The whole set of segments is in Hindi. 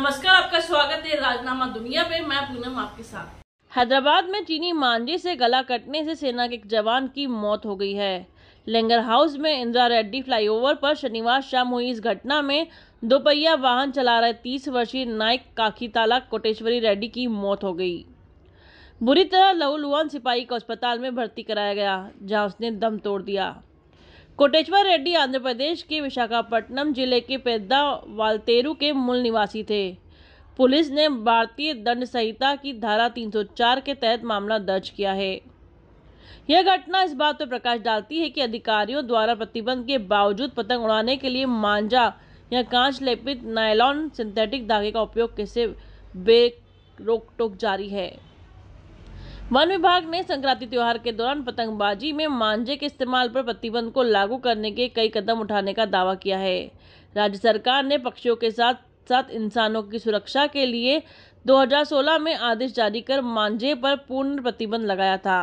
नमस्कार आपका स्वागत है राजनामा दुनिया पे मैं पूनम आपके साथ हैदराबाद में चीनी मांझी से गला कटने से सेना के एक जवान की मौत हो गई है लेंगर हाउस में इंदिरा रेड्डी फ्लाईओवर पर शनिवार शाम हुई इस घटना में दोपहिया वाहन चला रहे तीस वर्षीय नायक काकीताला कोटेश्वरी रेड्डी की मौत हो गई बुरी तरह लहुलुआन सिपाही को अस्पताल में भर्ती कराया गया जहां उसने दम तोड़ दिया कोटेश्वर रेड्डी आंध्र प्रदेश के विशाखापट्टनम जिले के पेद्दा वालतेरू के मूल निवासी थे पुलिस ने भारतीय दंड संहिता की धारा 304 के तहत मामला दर्ज किया है यह घटना इस बात पर प्रकाश डालती है कि अधिकारियों द्वारा प्रतिबंध के बावजूद पतंग उड़ाने के लिए मांझा या कांच लेपित नायलॉन सिंथेटिक धागे का उपयोग कैसे बेरोक टोक जारी है वन विभाग ने संक्रांति त्योहार के दौरान पतंगबाजी में मांझे के इस्तेमाल पर प्रतिबंध को लागू करने के कई कदम उठाने का दावा किया है राज्य सरकार ने पक्षियों के साथ साथ इंसानों की सुरक्षा के लिए 2016 में आदेश जारी कर मांझे पर पूर्ण प्रतिबंध लगाया था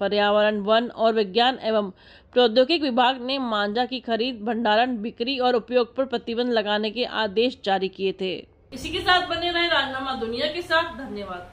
पर्यावरण वन और विज्ञान एवं प्रौद्योगिक विभाग ने मांझा की खरीद भंडारण बिक्री और उपयोग पर प्रतिबंध लगाने के आदेश जारी किए थे इसी के साथ बने रहे राजनामा दुनिया के साथ धन्यवाद